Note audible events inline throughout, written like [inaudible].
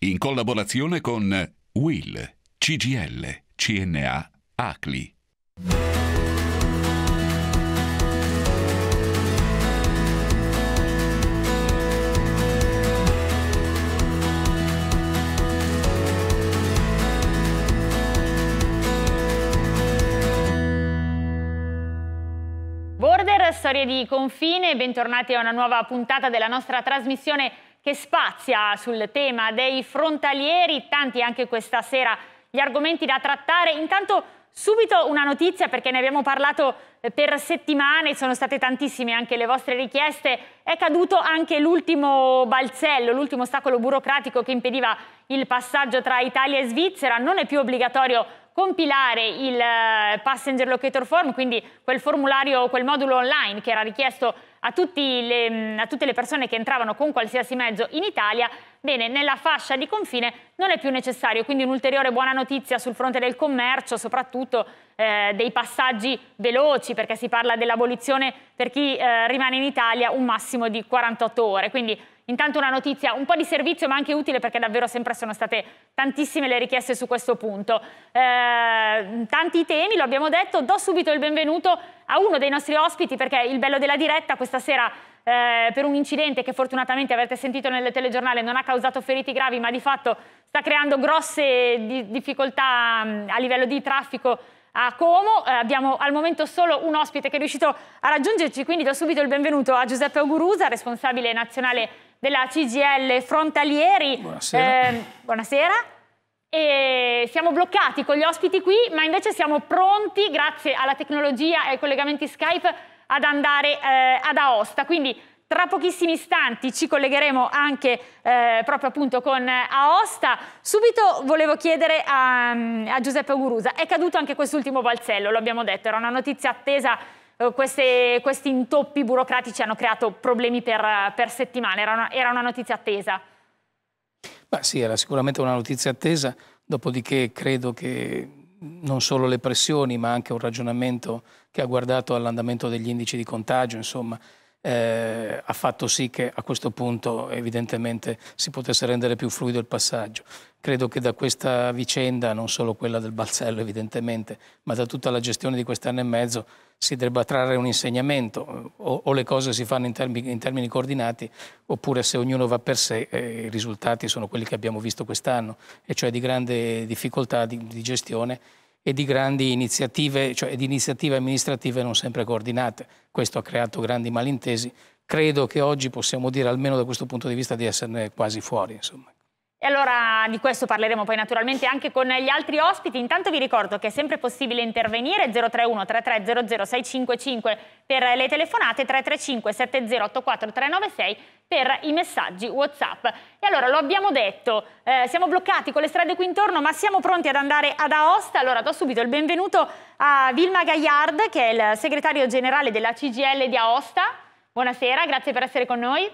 in collaborazione con Will, CGL, CNA, ACLI. Border, storie di confine, bentornati a una nuova puntata della nostra trasmissione che spazia sul tema dei frontalieri, tanti anche questa sera gli argomenti da trattare. Intanto subito una notizia perché ne abbiamo parlato eh, per settimane, sono state tantissime anche le vostre richieste, è caduto anche l'ultimo balzello, l'ultimo ostacolo burocratico che impediva il passaggio tra Italia e Svizzera, non è più obbligatorio compilare il eh, passenger locator form, quindi quel formulario, quel modulo online che era richiesto a, le, mm, a, tutte le persone che entravano con qualsiasi mezzo in Italia, bene, nella fascia di confine non è più necessario, quindi un'ulteriore buona notizia sul fronte del commercio, soprattutto eh, dei passaggi veloci, perché si parla dell'abolizione per chi eh, rimane in Italia un massimo di 48 ore, quindi Intanto una notizia un po' di servizio ma anche utile perché davvero sempre sono state tantissime le richieste su questo punto. Eh, tanti temi, lo abbiamo detto, do subito il benvenuto a uno dei nostri ospiti perché il bello della diretta questa sera eh, per un incidente che fortunatamente avete sentito nel telegiornale non ha causato feriti gravi ma di fatto sta creando grosse di difficoltà mh, mm, a livello di traffico a Como. Eh, abbiamo al momento solo un ospite che è riuscito a raggiungerci, quindi do subito il benvenuto a Giuseppe Ogurusa, responsabile nazionale della CGL Frontalieri. Buonasera. Eh, buonasera. E siamo bloccati con gli ospiti qui, ma invece siamo pronti, grazie alla tecnologia e ai collegamenti Skype, ad andare eh, ad Aosta. Quindi tra pochissimi istanti ci collegheremo anche eh, proprio appunto con Aosta. Subito volevo chiedere a, mm, a Giuseppe Gurusa, è caduto anche quest'ultimo balzello, lo abbiamo detto, era una notizia attesa eh, queste, questi intoppi burocratici hanno creato problemi per, per settimane, era una, era una, notizia attesa. Beh, sì, era sicuramente una notizia attesa, dopodiché credo che non solo le pressioni ma anche un ragionamento che ha guardato all'andamento degli indici di contagio, insomma, eh, ha fatto sì che a questo punto evidentemente si potesse rendere più fluido il passaggio. Credo che da questa vicenda, non solo quella del balzello evidentemente, ma da tutta la gestione di quest'anno e mezzo, si debba trarre un insegnamento. O, o le cose si fanno in, termini, in termini coordinati, oppure se ognuno va per sé, eh, i risultati sono quelli che abbiamo visto quest'anno, e cioè di grande difficoltà di, di gestione e di grandi iniziative, cioè di iniziative amministrative non sempre coordinate. Questo ha creato grandi malintesi. Credo che oggi possiamo dire, almeno da questo punto di vista, di esserne quasi fuori. Insomma. E allora di questo parleremo poi naturalmente anche con gli altri ospiti. Intanto vi ricordo che è sempre possibile intervenire 031 3300 655 per le telefonate, 335 7084 396 per i messaggi WhatsApp. E allora lo abbiamo detto, eh, siamo bloccati con le strade qui intorno, ma siamo pronti ad andare ad Aosta. Allora do subito il benvenuto a Vilma Gaillard, che è il segretario generale della CGL di Aosta. Buonasera, grazie per essere con noi.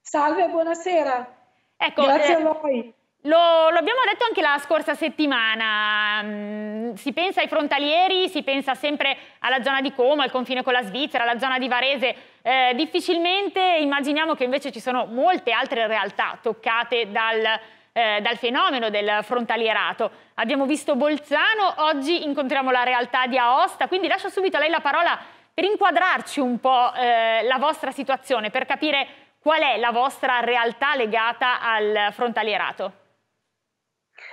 Salve, buonasera. Ecco, Grazie eh, a voi. Lo, lo, abbiamo detto anche la scorsa settimana, mm, si pensa ai frontalieri, si pensa sempre alla zona di Como, al confine con la Svizzera, alla zona di Varese, eh, difficilmente immaginiamo che invece ci sono molte altre realtà toccate dal, eh, dal fenomeno del frontalierato. Abbiamo visto Bolzano, oggi incontriamo la realtà di Aosta, quindi lascio subito a lei la parola per inquadrarci un po' eh, la vostra situazione, per capire Qual è la vostra realtà legata al frontalierato?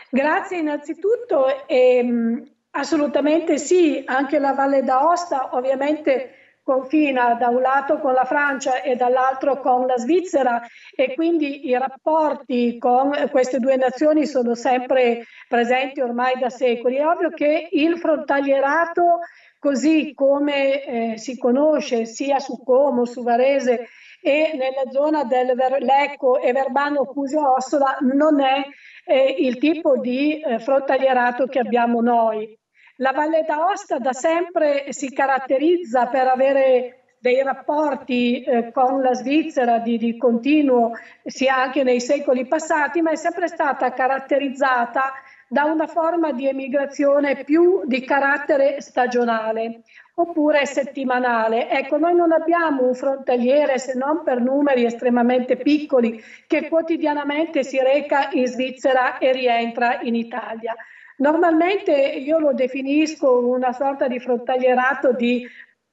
Grazie innanzitutto e, ehm, assolutamente sì, anche la Valle d'Aosta ovviamente confina da un lato con la Francia e dall'altro con la Svizzera e quindi i rapporti con queste due nazioni sono sempre presenti ormai da secoli. È ovvio che il frontalierato così come eh, si conosce sia su Como, su Varese e nella zona del Ver- Lecco e Verbano Cusio Ossola non è eh, il tipo di eh, frontalierato che abbiamo noi. La Valle d'Aosta da sempre si caratterizza per avere dei rapporti eh, con la Svizzera di, di continuo, sia anche nei secoli passati, ma è sempre stata caratterizzata da una forma di emigrazione più di carattere stagionale oppure settimanale. Ecco, noi non abbiamo un frontaliere se non per numeri estremamente piccoli che quotidianamente si reca in Svizzera e rientra in Italia. Normalmente io lo definisco una sorta di frontalierato di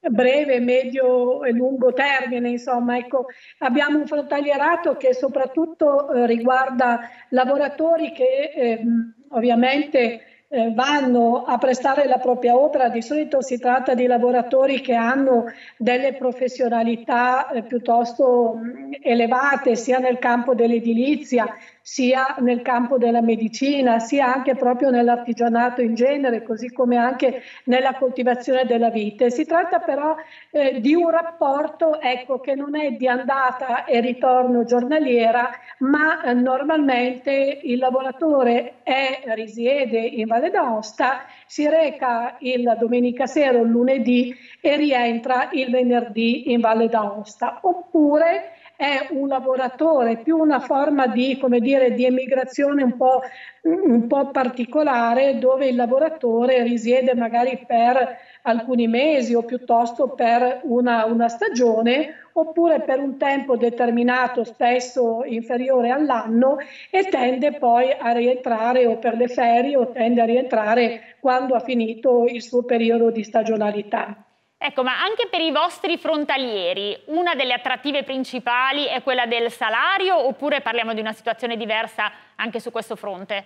breve, medio e lungo termine, insomma, ecco, abbiamo un frontalierato che soprattutto eh, riguarda lavoratori che ehm, ovviamente eh, vanno a prestare la propria opera, di solito si tratta di lavoratori che hanno delle professionalità eh, piuttosto mm, elevate sia nel campo dell'edilizia sia nel campo della medicina, sia anche proprio nell'artigianato in genere, così come anche nella coltivazione della vite. Si tratta però eh, di un rapporto ecco, che non è di andata e ritorno giornaliera, ma eh, normalmente il lavoratore è, risiede in Valle d'Aosta, si reca il domenica sera o lunedì e rientra il venerdì in Valle d'Aosta. Oppure è un lavoratore, più una forma di, come dire, di emigrazione un po', un po' particolare dove il lavoratore risiede magari per alcuni mesi o piuttosto per una, una stagione oppure per un tempo determinato, spesso inferiore all'anno, e tende poi a rientrare o per le ferie o tende a rientrare quando ha finito il suo periodo di stagionalità. Ecco, ma anche per i vostri frontalieri, una delle attrattive principali è quella del salario oppure parliamo di una situazione diversa anche su questo fronte?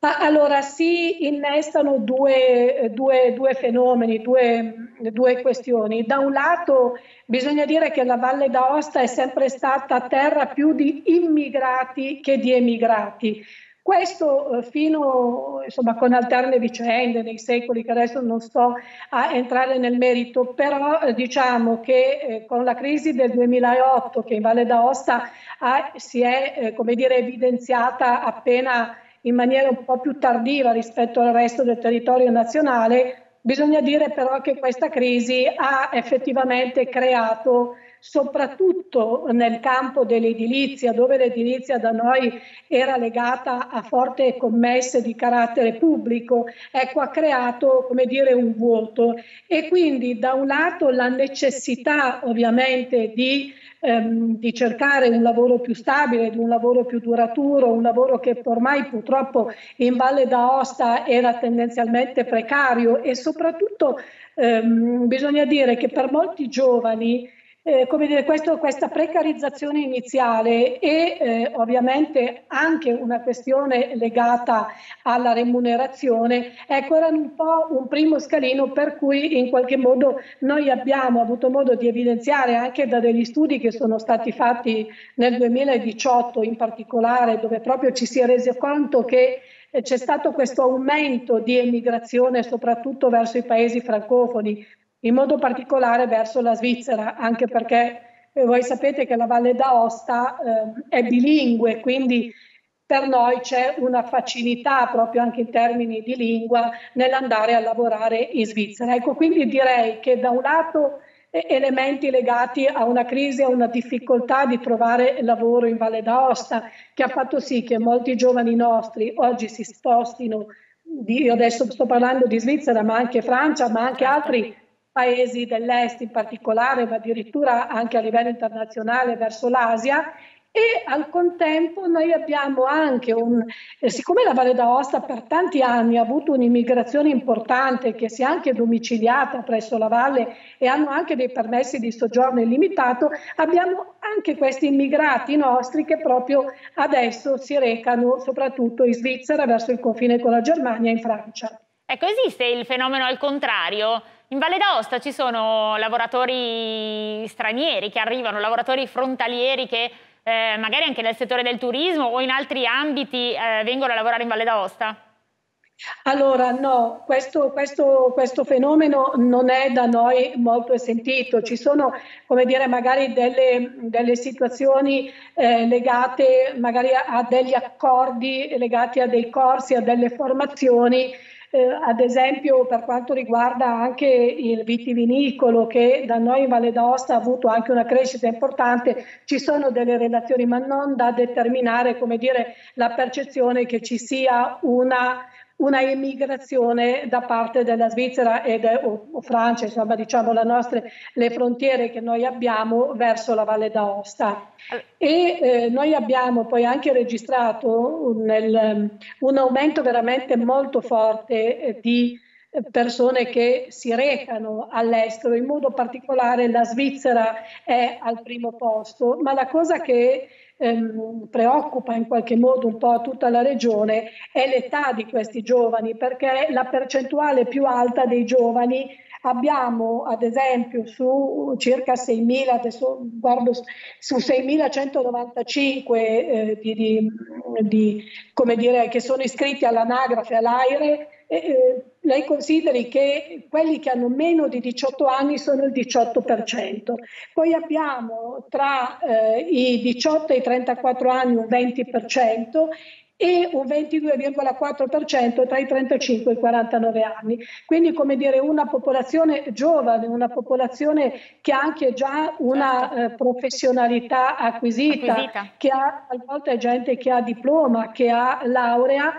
Allora si innestano due, due, due fenomeni, due, due, questioni. Da un lato bisogna dire che la Valle d'Aosta è sempre stata terra più di immigrati che di emigrati. Questo eh, fino, insomma, con alterne vicende nei secoli che adesso non sto a entrare nel merito, però eh, diciamo che eh, con la crisi del 2008 che in Valle d'Aosta ha, si è, eh, come dire, evidenziata appena in maniera un po' più tardiva rispetto al resto del territorio nazionale, bisogna dire però che questa crisi ha effettivamente creato soprattutto nel campo dell'edilizia, dove l'edilizia da noi era legata a forti commesse di carattere pubblico, ecco, ha creato come dire, un vuoto. E quindi da un lato la necessità ovviamente di, ehm, di cercare un lavoro più stabile, un lavoro più duraturo, un lavoro che ormai purtroppo in Valle d'Aosta era tendenzialmente precario e soprattutto ehm, bisogna dire che per molti giovani eh, come dire, questo, questa precarizzazione iniziale e eh, ovviamente anche una questione legata alla remunerazione, ecco, erano un po' un primo scalino per cui in qualche modo noi abbiamo avuto modo di evidenziare anche da degli studi che sono stati fatti nel 2018 in particolare, dove proprio ci si è resi conto che eh, c'è stato questo aumento di emigrazione soprattutto verso i paesi francofoni, in modo particolare verso la Svizzera, anche perché eh, voi sapete che la Valle d'Aosta eh, è bilingue, quindi per noi c'è una facilità proprio anche in termini di lingua nell'andare a lavorare in Svizzera. Ecco, quindi direi che da un lato eh, elementi legati a una crisi, a una difficoltà di trovare lavoro in Valle d'Aosta, che ha fatto sì che molti giovani nostri oggi si spostino, di, io adesso sto parlando di Svizzera, ma anche Francia, ma anche altri paesi dell'est in particolare, ma addirittura anche a livello internazionale verso l'Asia. E al contempo noi abbiamo anche un, eh, siccome la Valle d'Aosta per tanti anni ha avuto un'immigrazione importante che si è anche domiciliata presso la valle e hanno anche dei permessi di soggiorno illimitato, abbiamo anche questi immigrati nostri che proprio adesso si recano soprattutto in Svizzera verso il confine con la Germania e in Francia. Ecco, esiste il fenomeno al contrario? In Valle d'Aosta ci sono lavoratori stranieri che arrivano, lavoratori frontalieri che eh, magari anche nel settore del turismo o in altri ambiti eh, vengono a lavorare in Valle d'Aosta? Allora, no, questo, questo, questo, fenomeno non è da noi molto sentito. Ci sono, come dire, magari delle, delle situazioni eh, legate magari a, a degli accordi, legati a dei corsi, a delle formazioni eh, ad esempio per quanto riguarda anche il vitivinicolo che da noi in Valle d'Aosta ha avuto anche una crescita importante, ci sono delle relazioni ma non da determinare come dire, la percezione che ci sia una una immigrazione da parte della Svizzera e de, o, o, Francia, insomma diciamo nostre, le frontiere che noi abbiamo verso la Valle d'Aosta. E eh, noi abbiamo poi anche registrato nel, un aumento veramente molto forte eh, di eh, persone che si recano all'estero, in modo particolare la Svizzera è al primo posto, ma la cosa che ehm, preoccupa in qualche modo un po' tutta la regione è l'età di questi giovani, perché la percentuale più alta dei giovani abbiamo ad esempio su circa 6.000, adesso guardo su 6.195 eh, di, di, di, come dire, che sono iscritti all'anagrafe, all'AIRE, eh, lei consideri che quelli che hanno meno di 18 anni sono il 18%, poi abbiamo tra eh, i 18 e i 34 anni un 20% e un 22,4% tra i 35 e i 49 anni. Quindi, come dire, una popolazione giovane, una popolazione che ha anche già una certo. eh, professionalità acquisita, acquisita, che ha a volte gente che ha diploma, che ha laurea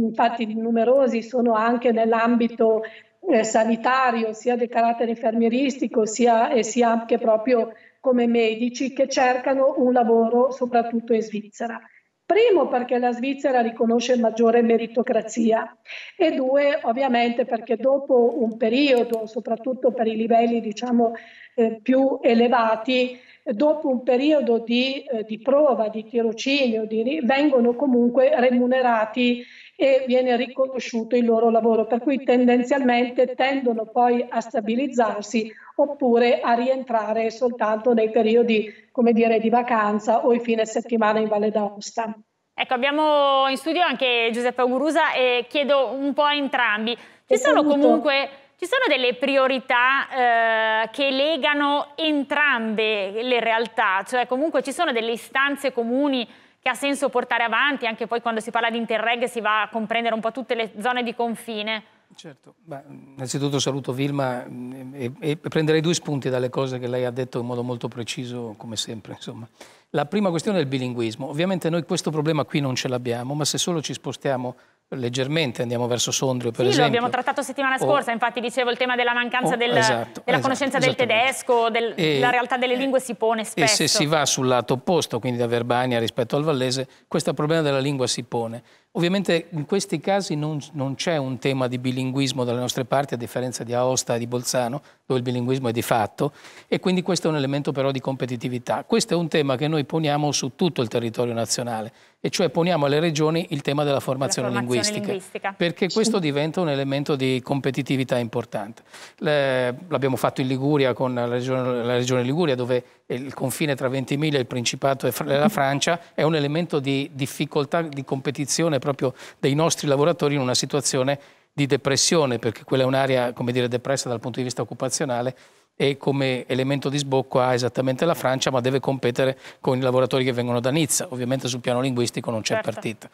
infatti numerosi sono anche nell'ambito eh, sanitario, sia del carattere infermieristico, sia, e sia anche proprio come medici che cercano un lavoro soprattutto in Svizzera. Primo perché la Svizzera riconosce maggiore meritocrazia e due ovviamente perché dopo un periodo, soprattutto per i livelli diciamo, eh, più elevati, dopo un periodo di, eh, di prova, di tirocinio, di, vengono comunque remunerati e viene riconosciuto il loro lavoro, per cui tendenzialmente tendono poi a stabilizzarsi oppure a rientrare soltanto nei periodi come dire, di vacanza o i fine settimana in Valle d'Aosta. Ecco, abbiamo in studio anche Giuseppe Augurusa e chiedo un po' a entrambi. Ci sono comunque ci sono delle priorità eh, che legano entrambe le realtà, cioè comunque ci sono delle istanze comuni che ha senso portare avanti, anche poi quando si parla di Interreg si va a comprendere un po' tutte le zone di confine. Certo, Beh, innanzitutto saluto Vilma mm, e, e, prenderei due spunti dalle cose che lei ha detto in modo molto preciso, come sempre. Insomma. La prima questione è il bilinguismo. Ovviamente noi questo problema qui non ce l'abbiamo, ma se solo ci spostiamo leggermente andiamo verso Sondrio per sì, esempio. Sì, lo abbiamo trattato settimana scorsa, oh. infatti dicevo il tema della mancanza oh, del, esatto, della esatto, conoscenza del tedesco, del, e, la realtà delle lingue si pone spesso. E se si va sul lato opposto, quindi da Verbania rispetto al Vallese, questo problema della lingua si pone. Ovviamente in questi casi non, non c'è un tema di bilinguismo dalle nostre parti, a differenza di Aosta e di Bolzano, dove il bilinguismo è di fatto, e quindi questo è un elemento però di competitività. Questo è un tema che noi poniamo su tutto il territorio nazionale e cioè poniamo alle regioni il tema della formazione, formazione linguistica, linguistica, perché questo diventa un elemento di competitività importante. L'abbiamo fatto in Liguria con la regione, la regione, Liguria dove il confine tra Ventimiglia e il Principato e la mm-hmm. Francia è un elemento di difficoltà di competizione proprio dei nostri lavoratori in una situazione di depressione, perché quella è un'area, come dire, depressa dal punto di vista occupazionale e come elemento di sbocco ha esattamente la Francia, ma deve competere con i lavoratori che vengono da Nizza. Ovviamente sul piano linguistico non c'è certo. partita.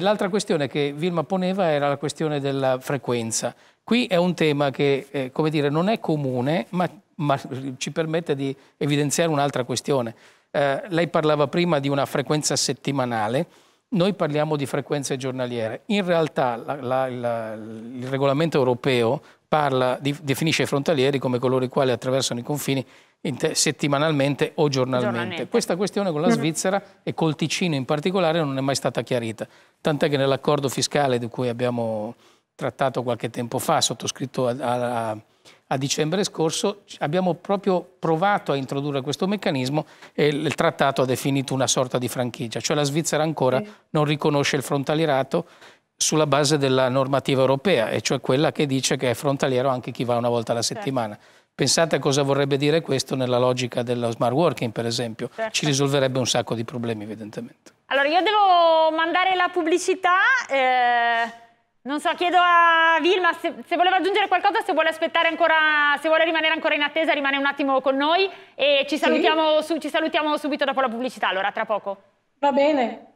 L'altra questione che Vilma poneva era la questione della frequenza. Qui è un tema che, eh, come dire, non è comune, ma, ma ci permette di evidenziare un'altra questione. Eh, lei parlava prima di una frequenza settimanale, noi parliamo di frequenze giornaliere. In realtà la, la, la, il regolamento europeo parla, di, definisce i frontalieri come coloro i quali attraversano i confini settimanalmente o giornalmente. giornalmente. Questa questione con la mm. Svizzera e col Ticino in particolare non è mai stata chiarita, tant'è che nell'accordo fiscale di cui abbiamo trattato qualche tempo fa, sottoscritto a, a, a dicembre scorso, abbiamo proprio provato a introdurre questo meccanismo e il trattato ha definito una sorta di franchigia, cioè la Svizzera ancora sì. non riconosce il frontalierato sulla base della normativa europea, e cioè quella che dice che è frontaliero anche chi va una volta alla certo. settimana. Certo. Pensate a cosa vorrebbe dire questo nella logica dello smart working, per esempio. Certo. Ci risolverebbe un sacco di problemi, evidentemente. Allora, io devo mandare la pubblicità. Eh... Non so, chiedo a Vilma se, se, voleva aggiungere qualcosa, se vuole aspettare ancora, se vuole rimanere ancora in attesa, rimane un attimo con noi e ci salutiamo, sì. su, ci salutiamo subito dopo la pubblicità, allora tra poco. Va bene.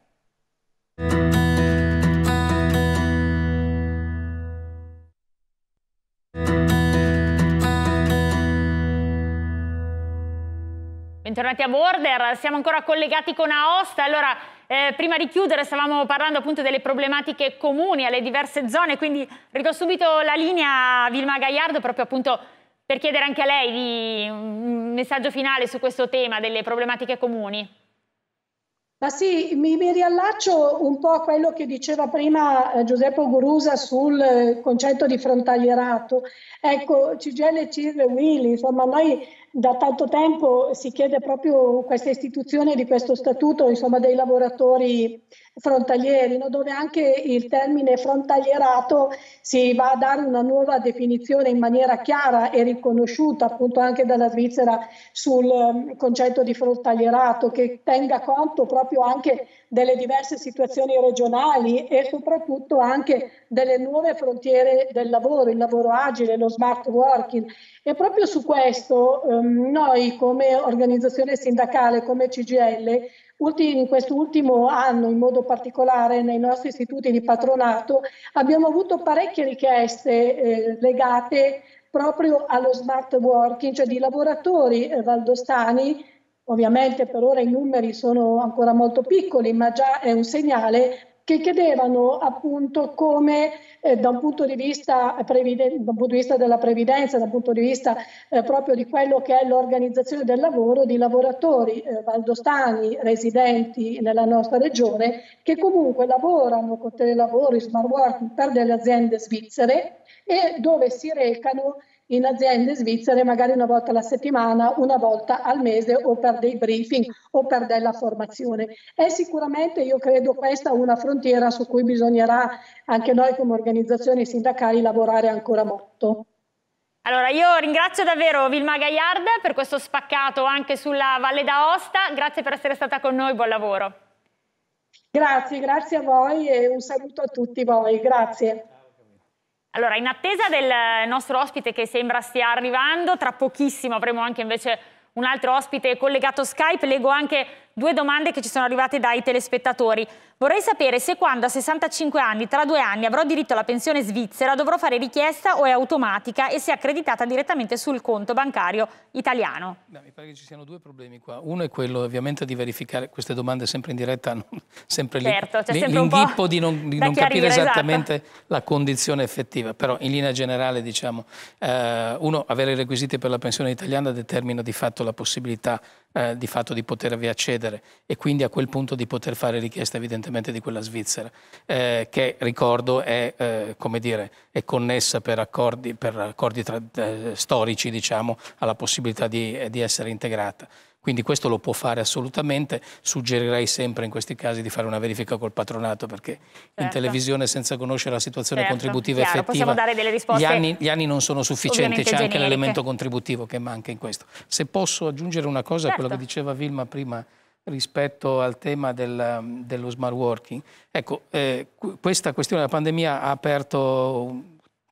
Bentornati a Border, siamo ancora collegati con Aosta. Allora, eh, prima di chiudere stavamo parlando appunto delle problematiche comuni alle diverse zone, quindi ridò subito la linea a Vilma Gagliardo proprio appunto per chiedere anche a lei di, mm, un messaggio finale su questo tema delle problematiche comuni. Ma sì, mi, mi, riallaccio un po' a quello che diceva prima eh, Giuseppe Gurusa sul eh, concetto di frontalierato. Ecco, Cigelle e Cirle Willy, insomma, noi da tanto tempo si chiede proprio questa istituzione di questo statuto insomma, dei lavoratori frontalieri, no? dove anche il termine frontalierato si va a dare una nuova definizione in maniera chiara e riconosciuta appunto anche dalla Svizzera sul ehm, concetto di frontalierato che tenga conto proprio anche delle diverse situazioni regionali e soprattutto anche delle nuove frontiere del lavoro, il lavoro agile, lo smart working. E proprio su questo ehm, noi come organizzazione sindacale, come CGL, in quest'ultimo anno, in modo particolare nei nostri istituti di patronato, abbiamo avuto parecchie richieste eh, legate proprio allo smart working, cioè di lavoratori eh, valdostani Ovviamente per ora i numeri sono ancora molto piccoli, ma già è un segnale che chiedevano appunto come eh, da, un punto di vista previden- da un punto di vista della previdenza, da un punto di vista eh, proprio di quello che è l'organizzazione del lavoro di lavoratori eh, valdostani residenti nella nostra regione che comunque lavorano con telelavoro, smart working per delle aziende svizzere e dove si recano in aziende svizzere magari una volta alla settimana, una volta al mese o per dei briefing o per della formazione. È sicuramente, io credo, questa una frontiera su cui bisognerà anche noi come organizzazioni sindacali lavorare ancora molto. Allora, io ringrazio davvero Vilma Gaillard per questo spaccato anche sulla Valle d'Aosta. Grazie per essere stata con noi, buon lavoro. Grazie, grazie a voi e un saluto a tutti voi. Grazie. Allora, in attesa del nostro ospite che sembra stia arrivando, tra pochissimo avremo anche invece un altro ospite collegato Skype, leggo anche due domande che ci sono arrivate dai telespettatori. Vorrei sapere se quando a 65 anni, tra due anni, avrò diritto alla pensione svizzera, dovrò fare richiesta o è automatica e se è accreditata direttamente sul conto bancario italiano. No, mi pare che ci siano due problemi qua. Uno è quello ovviamente di verificare queste domande sempre in diretta, hanno [laughs] sempre certo, l'inghippo di non, di non capire esatto. esattamente esatto. la condizione effettiva, però in linea generale diciamo, eh, uno, avere i requisiti per la pensione italiana determina di fatto la possibilità eh, di fatto di potervi accedere e quindi a quel punto di poter fare richiesta evidentemente di quella Svizzera, eh, che ricordo è, eh, come dire, è connessa per accordi, per accordi tra, eh, storici diciamo, alla possibilità di, eh, di essere integrata. Quindi questo lo può fare assolutamente, suggerirei sempre in questi casi di fare una verifica col patronato perché certo. in televisione senza conoscere la situazione certo. contributiva Chiaro, effettiva gli anni, gli anni, non sono sufficienti, c'è anche l'elemento contributivo che manca in questo. Se posso aggiungere una cosa certo. a quello che certo. diceva Vilma prima rispetto al tema del, um, dello smart working. Ecco, eh, questa questione della pandemia ha aperto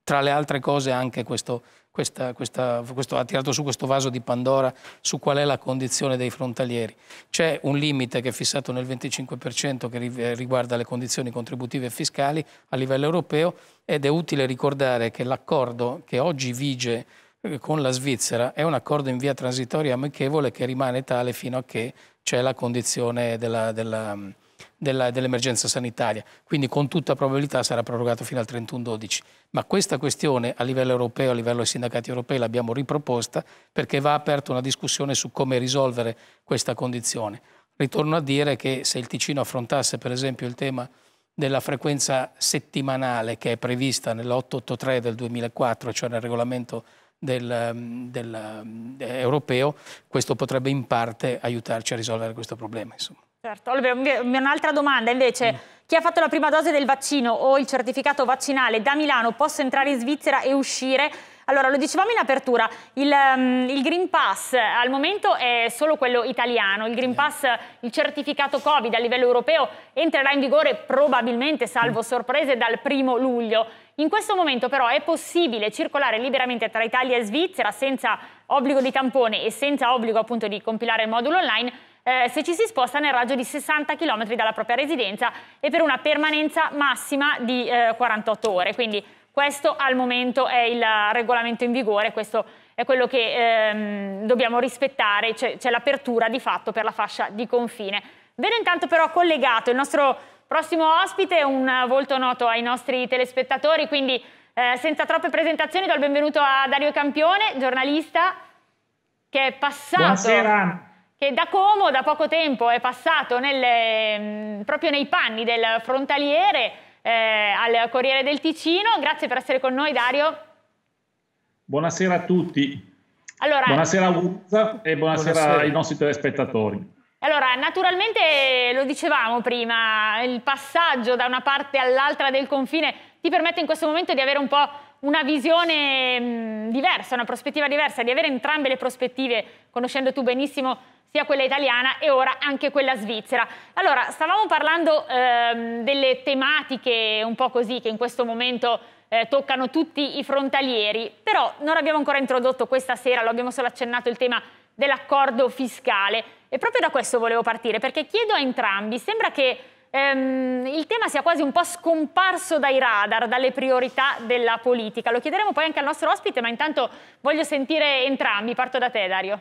tra le altre cose anche questo questa, questa, questo, ha tirato su questo vaso di Pandora su qual è la condizione dei frontalieri. C'è un limite che è fissato nel 25% che riguarda le condizioni contributive e fiscali a livello europeo ed è utile ricordare che l'accordo che oggi vige eh, con la Svizzera è un accordo in via transitoria amichevole che rimane tale fino a che c'è la condizione della, della dell'emergenza sanitaria, quindi con tutta probabilità sarà prorogato fino al 31-12. Ma questa questione a livello europeo, a livello dei sindacati europei, l'abbiamo riproposta perché va aperta una discussione su come risolvere questa condizione. Ritorno a dire che se il Ticino affrontasse per esempio il tema della frequenza settimanale che è prevista nell'883 del 2004, cioè nel regolamento del, del, eh, europeo, questo potrebbe in parte aiutarci a risolvere questo problema. Insomma. Certo, un'altra domanda invece. Mm. Chi ha fatto la prima dose del vaccino o il certificato vaccinale da Milano possa entrare in Svizzera e uscire? Allora, lo dicevamo in apertura, il, um, il, Green Pass al momento è solo quello italiano, il Green Pass, il certificato Covid a livello europeo entrerà in vigore probabilmente, salvo mm. sorprese, dal primo luglio. In questo momento però è possibile circolare liberamente tra Italia e Svizzera senza obbligo di tampone e senza obbligo appunto di compilare il modulo online eh, se ci si sposta nel raggio di 60 km dalla propria residenza e per una permanenza massima di eh, 48 ore. Quindi questo al momento è il regolamento in vigore, questo è quello che ehm, dobbiamo rispettare, c'è, c'è l'apertura di fatto per la fascia di confine. Vedo intanto però collegato il nostro prossimo ospite, un volto noto ai nostri telespettatori, quindi eh, senza troppe presentazioni do il benvenuto a Dario Campione, giornalista che è passato... Buonasera che da Como da poco tempo è passato nelle, proprio nei panni del frontaliere eh, al Corriere del Ticino. Grazie per essere con noi Dario. Buonasera a tutti. Allora, buonasera a Urza e buonasera, buonasera ai nostri telespettatori. Allora, naturalmente eh, lo dicevamo prima, il passaggio da una parte all'altra del confine ti permette in questo momento di avere un po' una visione diversa, una prospettiva diversa, di avere entrambe le prospettive, conoscendo tu benissimo sia quella italiana e ora anche quella svizzera. Allora, stavamo parlando ehm, delle tematiche un po' così che in questo momento eh, toccano tutti i frontalieri, però non abbiamo ancora introdotto questa sera, lo abbiamo solo accennato il tema dell'accordo fiscale e proprio da questo volevo partire perché chiedo a entrambi, sembra che ehm, il tema sia quasi un po' scomparso dai radar, dalle priorità della politica. Lo chiederemo poi anche al nostro ospite, ma intanto voglio sentire entrambi, parto da te Dario.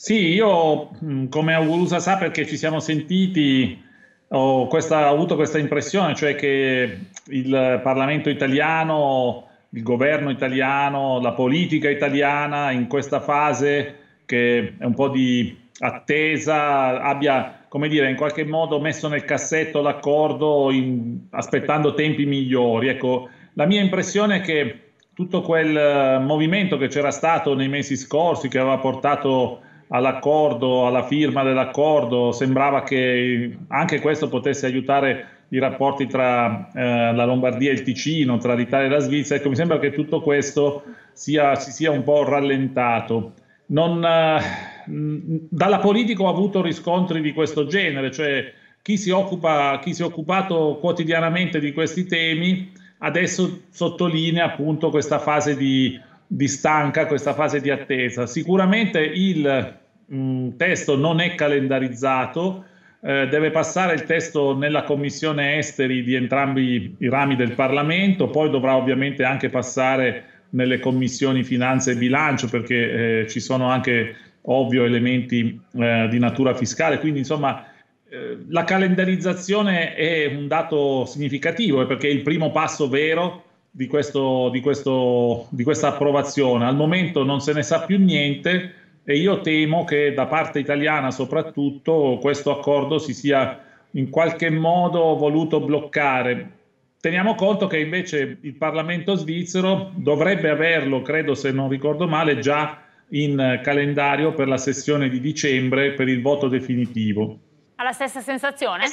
Sì, io mm, come Augurusa sa perché ci siamo sentiti, ho, questa, ho avuto questa impressione, cioè che il Parlamento italiano, il governo italiano, la politica italiana in questa fase che è un po' di attesa abbia, come dire, in qualche modo messo nel cassetto l'accordo in, aspettando tempi migliori. Ecco, la mia impressione è che tutto quel eh, movimento che c'era stato nei mesi scorsi, che aveva portato all'accordo, alla firma dell'accordo, sembrava che anche questo potesse aiutare i rapporti tra eh, la Lombardia e il Ticino, tra l'Italia e la Svizzera. Ecco, mi sembra che tutto questo sia, si sia un po' rallentato. Non, eh, dalla politica ho avuto riscontri di questo genere, cioè chi si, occupa, chi si è occupato quotidianamente di questi temi adesso sottolinea appunto questa fase di di stanca questa fase di attesa. Sicuramente il mh, mm, testo non è calendarizzato, eh, deve passare il testo nella commissione esteri di entrambi i rami del Parlamento, poi dovrà ovviamente anche passare nelle commissioni finanze e bilancio perché eh, ci sono anche ovvio elementi eh, di natura fiscale, quindi insomma eh, la calendarizzazione è un dato significativo eh, perché è il primo passo vero di, questo, di, questo, di questa approvazione. Al momento non se ne sa più niente e io temo che da parte italiana soprattutto questo accordo si sia in qualche modo voluto bloccare. Teniamo conto che invece il Parlamento svizzero dovrebbe averlo, credo se non ricordo male, già in calendario per la sessione di dicembre per il voto definitivo. Ha la stessa sensazione?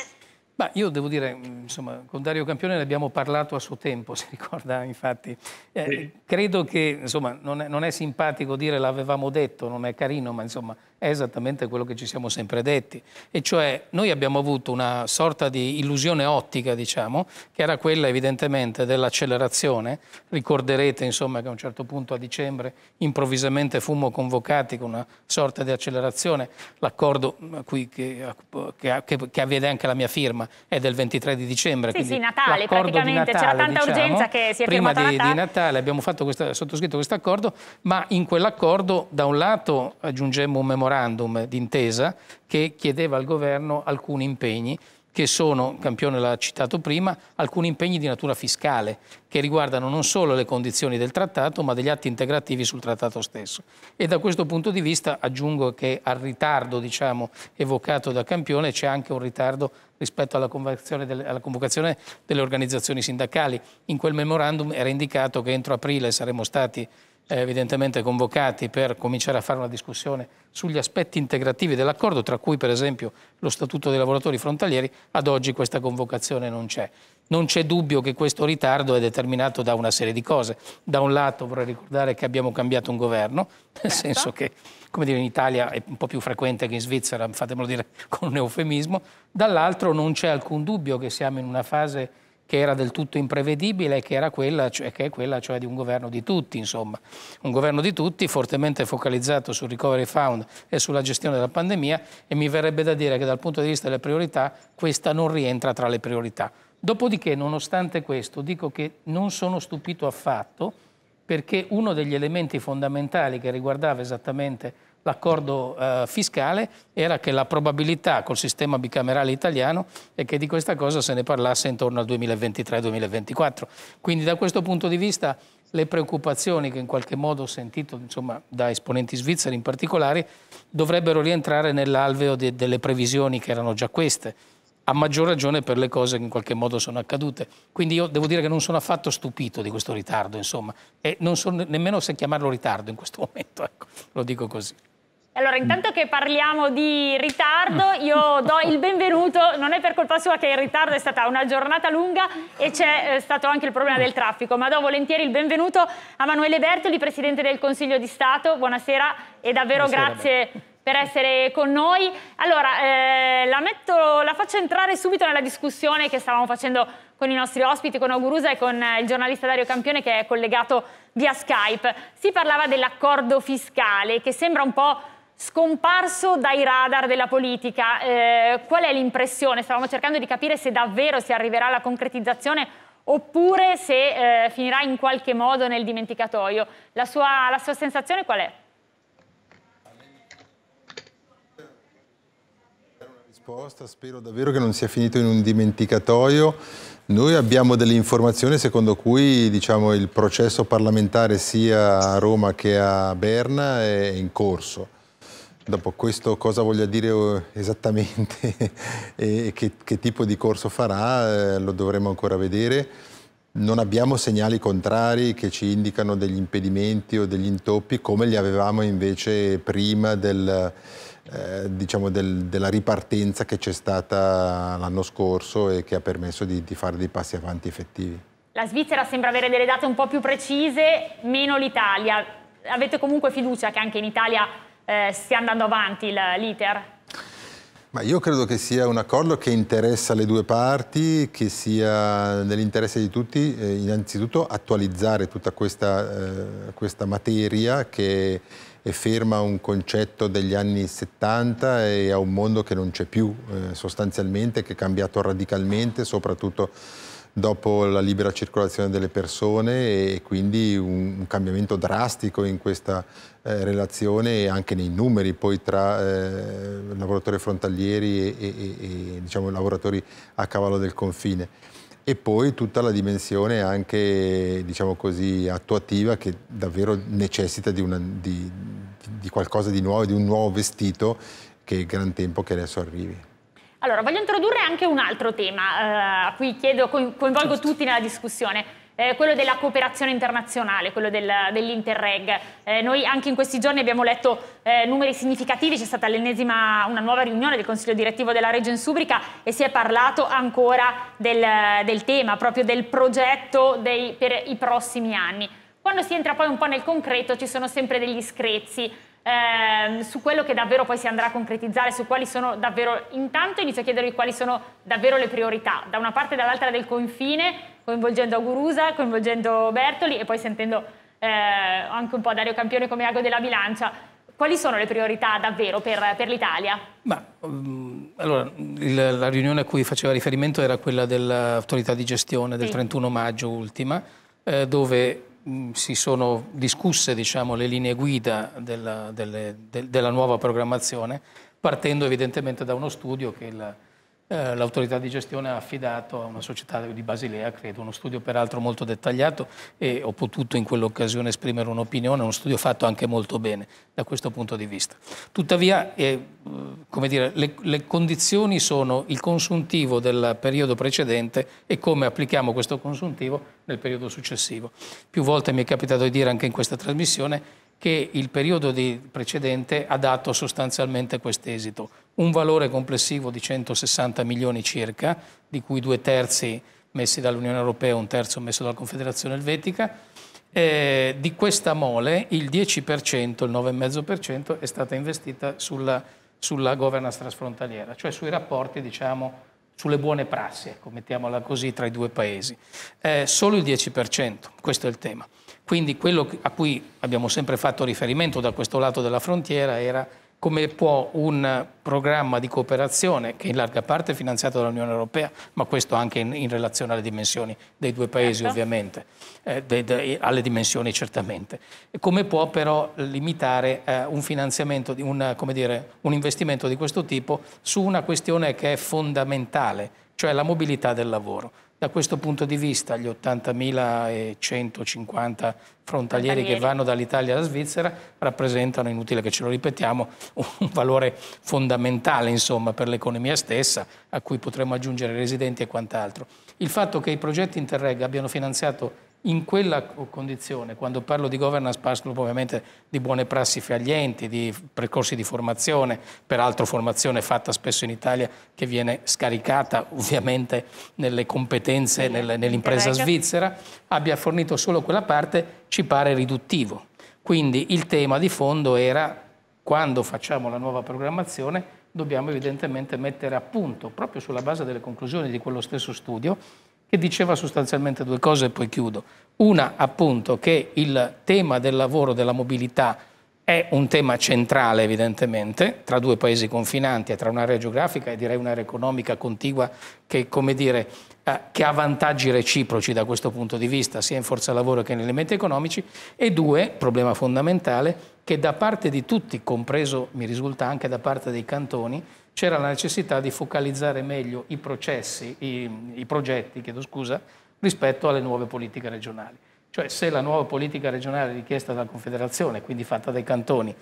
Ma io devo dire, insomma, con Dario Campione ne abbiamo parlato a suo tempo, si ricorda infatti. Eh, sì. Credo che, insomma, non è, non è simpatico dire l'avevamo detto, non è carino, ma insomma è esattamente quello che ci siamo sempre detti. E cioè noi abbiamo avuto una sorta di illusione ottica, diciamo, che era quella evidentemente dell'accelerazione. Ricorderete, insomma, che a un certo punto a dicembre improvvisamente fummo convocati con una sorta di accelerazione, l'accordo che, che, che, che avvede anche la mia firma insomma, è del 23 di dicembre. Sì, sì, Natale, praticamente c'era tanta diciamo, urgenza che si è prima firmato di, Natale. di Natale abbiamo questa, sottoscritto questo accordo, ma in quell'accordo da un lato aggiungemmo un memorandum d'intesa che chiedeva al governo alcuni impegni che sono, Campione l'ha citato prima, alcuni impegni di natura fiscale che riguardano non solo le condizioni del trattato ma degli atti integrativi sul trattato stesso. E da questo punto di vista aggiungo che al ritardo diciamo, evocato da Campione c'è anche un ritardo rispetto alla convocazione, delle, alla convocazione, delle, organizzazioni sindacali. In quel memorandum era indicato che entro aprile saremmo stati eh, evidentemente convocati per cominciare a fare una discussione sugli aspetti integrativi dell'accordo, tra cui per esempio lo Statuto dei lavoratori frontalieri, ad oggi questa convocazione non c'è. Non c'è dubbio che questo ritardo è determinato da una serie di cose. Da un lato vorrei ricordare che abbiamo cambiato un governo, nel certo. senso che come dire, in Italia è un po' più frequente che in Svizzera, fatemelo dire [laughs] con un eufemismo, dall'altro non c'è alcun dubbio che siamo in una fase che era del tutto imprevedibile, che, era quella, cioè, che è quella cioè di un governo di tutti, insomma. Un governo di tutti fortemente focalizzato sul recovery fund e sulla gestione della pandemia e mi verrebbe da dire che dal punto di vista delle priorità questa non rientra tra le priorità. Dopodiché, nonostante questo, dico che non sono stupito affatto perché uno degli elementi fondamentali che riguardava esattamente l'accordo eh, fiscale era che la probabilità col sistema bicamerale italiano è che di questa cosa se ne parlasse intorno al 2023-2024. Quindi da questo punto di vista le preoccupazioni che in qualche modo ho sentito insomma, da esponenti svizzeri in particolare dovrebbero rientrare nell'alveo de delle previsioni che erano già queste a maggior ragione per le cose che in qualche modo sono accadute. Quindi io devo dire che non sono affatto stupito di questo ritardo, insomma, e non so nemmeno se chiamarlo ritardo in questo [laughs] momento, ecco, lo dico così. Allora, intanto che parliamo di ritardo, io do il benvenuto, non è per colpa sua che il ritardo è stata una giornata lunga e c'è eh, stato anche il problema del traffico, ma do volentieri il benvenuto a Manuele Bertoli, Presidente del Consiglio di Stato, buonasera e davvero buonasera, grazie per essere con noi. Allora, eh, la, metto, la, faccio entrare subito nella discussione che stavamo facendo con i nostri ospiti, con Augurusa e con eh, il giornalista Dario Campione che è collegato via Skype. Si parlava dell'accordo fiscale che sembra un po' scomparso dai radar della politica. Eh, qual è l'impressione? Stavamo cercando di capire se davvero si arriverà alla concretizzazione oppure se eh, finirà in qualche modo nel dimenticatoio. La sua, la sua sensazione qual è? Spero davvero che non sia finito in un dimenticatoio. Noi abbiamo delle informazioni secondo cui diciamo, il processo parlamentare sia a Roma che a Berna è in corso Dopo questo cosa voglia dire eh, esattamente [laughs] e che, che, tipo di corso farà eh, lo dovremo ancora vedere. Non abbiamo segnali contrari che ci indicano degli impedimenti o degli intoppi come li avevamo invece prima del, eh, diciamo del, della ripartenza che c'è stata l'anno scorso e che ha permesso di, di fare dei passi avanti effettivi. La Svizzera sembra avere delle date un po' più precise, meno l'Italia. Avete comunque fiducia che anche in Italia eh, stia andando avanti l'iter? Ma io credo che sia un accordo che interessa le due parti, che sia nell'interesse di tutti eh, innanzitutto attualizzare tutta questa, eh, questa, materia che è ferma a un concetto degli anni 70 e a un mondo che non c'è più eh, sostanzialmente, che è cambiato radicalmente, soprattutto dopo la libera circolazione delle persone e quindi un, un cambiamento drastico in questa eh, relazione e anche nei numeri poi tra eh, lavoratori frontalieri e, e, e, e diciamo, lavoratori a cavallo del confine e poi tutta la dimensione anche diciamo così, attuativa che davvero necessita di, una, di, di, qualcosa di nuovo, di un nuovo vestito che è gran tempo che adesso arrivi. Allora, voglio introdurre anche un altro tema, uh, eh, qui chiedo, coinvolgo Giusto. Certo. tutti nella discussione. Eh, quello della cooperazione internazionale, quello del, dell'Interreg. Eh, noi anche in questi giorni abbiamo letto eh, numeri significativi, c'è stata l'ennesima, una nuova riunione del Consiglio direttivo della Regione Subrica e si è parlato ancora del, del tema, proprio del progetto dei, per i prossimi anni. Quando si entra poi un po' nel concreto ci sono sempre degli screzzi, ehm, su quello che davvero poi si andrà a concretizzare, su quali sono davvero, intanto inizio a chiedervi quali sono davvero le priorità, da una parte e dall'altra del confine, coinvolgendo Gurusa, coinvolgendo Bertoli e poi sentendo eh, anche un po' Dario Campione come ago della bilancia. Quali sono le priorità davvero per, per l'Italia? Um, allora, il, la riunione a cui faceva riferimento era quella dell'autorità di gestione del sì. 31 maggio ultima, eh, dove Mm, si sono discusse diciamo, le linee guida della, delle, de, della, nuova programmazione, partendo evidentemente da uno studio che il eh, l'autorità di gestione ha affidato a una società di Basilea, credo, uno studio peraltro molto dettagliato e ho potuto in quell'occasione esprimere un'opinione, uno studio fatto anche molto bene da questo punto di vista. Tuttavia, eh, dire, le, le condizioni sono il consuntivo del periodo precedente e come applichiamo questo consuntivo nel periodo successivo. Più volte mi è capitato di dire anche in questa trasmissione che il periodo precedente ha dato sostanzialmente quest'esito. Un valore complessivo di 160 milioni circa, di cui due terzi messi dall'Unione Europea e un terzo messo dalla Confederazione Elvetica. Eh, di questa mole il 10%, il 9,5% è stata investita sulla, sulla, governance trasfrontaliera, cioè sui rapporti, diciamo, sulle buone prassi, ecco, mettiamola così, tra i due paesi. Eh, solo il 10%, questo è il tema. Quindi quello a cui abbiamo sempre fatto riferimento da questo lato della frontiera era come può un programma di cooperazione, che in larga parte è finanziato dall'Unione Europea, ma questo anche in, in, relazione alle dimensioni dei due paesi certo. ovviamente, eh, de, de, alle dimensioni certamente, e come può però limitare eh, un finanziamento, di un, dire, un investimento di questo tipo su una questione che è fondamentale, cioè la mobilità del lavoro. Da questo punto di vista gli 80.150 frontalieri che vanno dall'Italia alla Svizzera rappresentano, inutile che ce lo ripetiamo, [laughs] un valore fondamentale insomma, per l'economia stessa a cui potremmo aggiungere residenti e quant'altro. Il fatto che i progetti Interreg abbiano finanziato in quella condizione, quando parlo di governance, parlo ovviamente di buone prassi fra gli enti, di percorsi di formazione, peraltro formazione fatta spesso in Italia che viene scaricata [laughs] ovviamente nelle competenze nell'impresa svizzera, abbia fornito solo quella parte, ci pare riduttivo. Quindi il tema di fondo era quando facciamo la nuova programmazione dobbiamo evidentemente mettere a punto, proprio sulla base delle conclusioni di quello stesso studio, che diceva sostanzialmente due cose e poi chiudo. Una appunto che il tema del lavoro, della mobilità è un tema centrale evidentemente tra due paesi confinanti e tra un'area geografica e direi un'area economica contigua che, dire, eh, che, ha vantaggi reciproci da questo punto di vista sia in forza lavoro che in elementi economici e due, problema fondamentale, che da parte di tutti, compreso mi risulta anche da parte dei cantoni, c'era la necessità di focalizzare meglio i processi, i, i progetti, chiedo scusa, rispetto alle nuove politiche regionali. Cioè se la nuova politica regionale richiesta dalla Confederazione, quindi fatta dai cantoni,